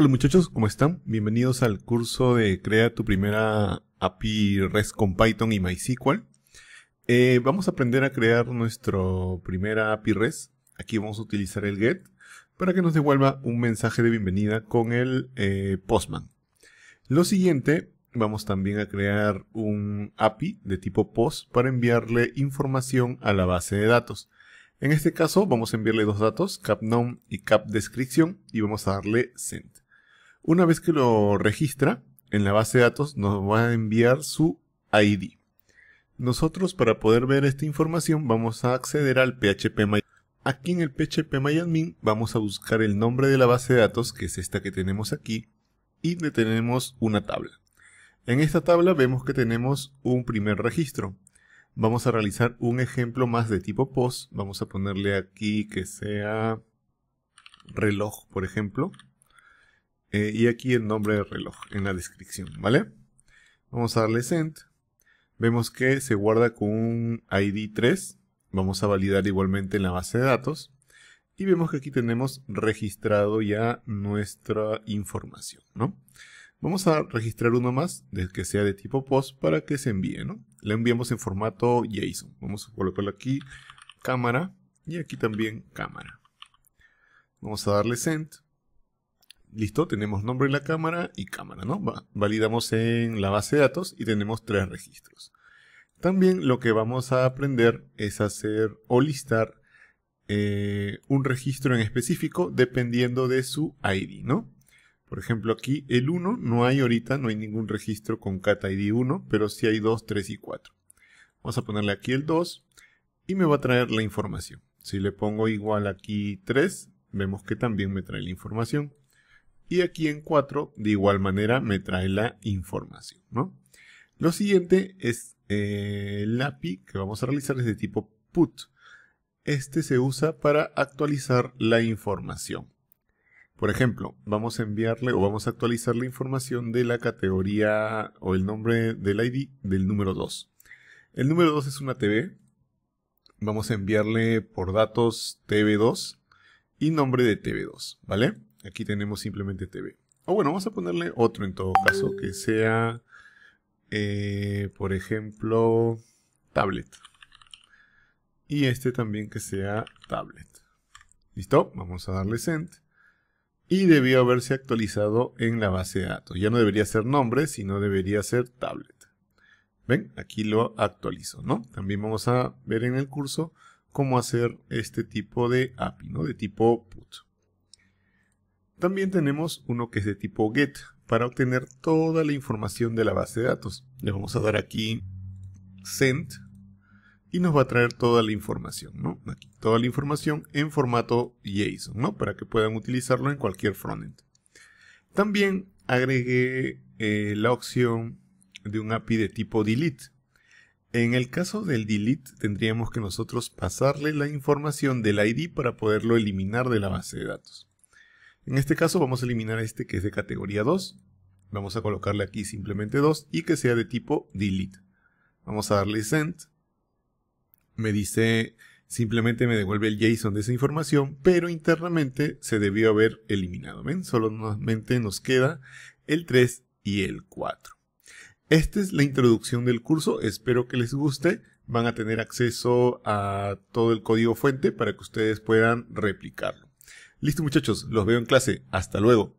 Hola muchachos, ¿cómo están? Bienvenidos al curso de Crea tu primera API REST con Python y MySQL. Eh, vamos a aprender a crear nuestra primera API REST. Aquí vamos a utilizar el GET para que nos devuelva un mensaje de bienvenida con el eh, Postman. Lo siguiente, vamos también a crear un API de tipo POST para enviarle información a la base de datos. En este caso vamos a enviarle dos datos, capNom y capDescription, y vamos a darle send. Una vez que lo registra en la base de datos, nos va a enviar su ID. Nosotros para poder ver esta información vamos a acceder al PHP Aquí en el phpMyAdmin vamos a buscar el nombre de la base de datos, que es esta que tenemos aquí, y le tenemos una tabla. En esta tabla vemos que tenemos un primer registro. Vamos a realizar un ejemplo más de tipo post. Vamos a ponerle aquí que sea reloj, por ejemplo. Eh, y aquí el nombre del reloj en la descripción, ¿vale? Vamos a darle send. Vemos que se guarda con un ID 3. Vamos a validar igualmente en la base de datos. Y vemos que aquí tenemos registrado ya nuestra información, ¿no? Vamos a registrar uno más, que sea de tipo post, para que se envíe, ¿no? Le enviamos en formato JSON. Vamos a colocarlo aquí, cámara, y aquí también cámara. Vamos a darle send listo, tenemos nombre en la cámara y cámara, ¿no? Validamos en la base de datos y tenemos tres registros. También lo que vamos a aprender es hacer o listar eh, un registro en específico dependiendo de su ID, ¿no? Por ejemplo, aquí el 1 no hay ahorita, no hay ningún registro con cat ID 1, pero sí hay 2, 3 y 4. Vamos a ponerle aquí el 2 y me va a traer la información. Si le pongo igual aquí 3, vemos que también me trae la información. Y aquí en 4, de igual manera, me trae la información, ¿no? Lo siguiente es eh, el API que vamos a realizar es de tipo put. Este se usa para actualizar la información. Por ejemplo, vamos a enviarle o vamos a actualizar la información de la categoría o el nombre del ID del número 2. El número 2 es una TV. Vamos a enviarle por datos TV2 y nombre de TV2, ¿vale? Aquí tenemos simplemente TV. O bueno, vamos a ponerle otro en todo caso, que sea, eh, por ejemplo, tablet. Y este también que sea tablet. ¿Listo? Vamos a darle send. Y debió haberse actualizado en la base de datos. Ya no debería ser nombre, sino debería ser tablet. ¿Ven? Aquí lo actualizo, ¿no? También vamos a ver en el curso cómo hacer este tipo de API, ¿no? De tipo put. También tenemos uno que es de tipo get para obtener toda la información de la base de datos. Le vamos a dar aquí send y nos va a traer toda la información, ¿no? toda la información en formato JSON, ¿no? Para que puedan utilizarlo en cualquier frontend. También agregué eh, la opción de un API de tipo delete. En el caso del delete tendríamos que nosotros pasarle la información del ID para poderlo eliminar de la base de datos. En este caso vamos a eliminar este que es de categoría 2. Vamos a colocarle aquí simplemente 2 y que sea de tipo delete. Vamos a darle send. Me dice, simplemente me devuelve el JSON de esa información, pero internamente se debió haber eliminado. Solo Solamente nos queda el 3 y el 4. Esta es la introducción del curso, espero que les guste. Van a tener acceso a todo el código fuente para que ustedes puedan replicarlo. Listo muchachos, los veo en clase. Hasta luego.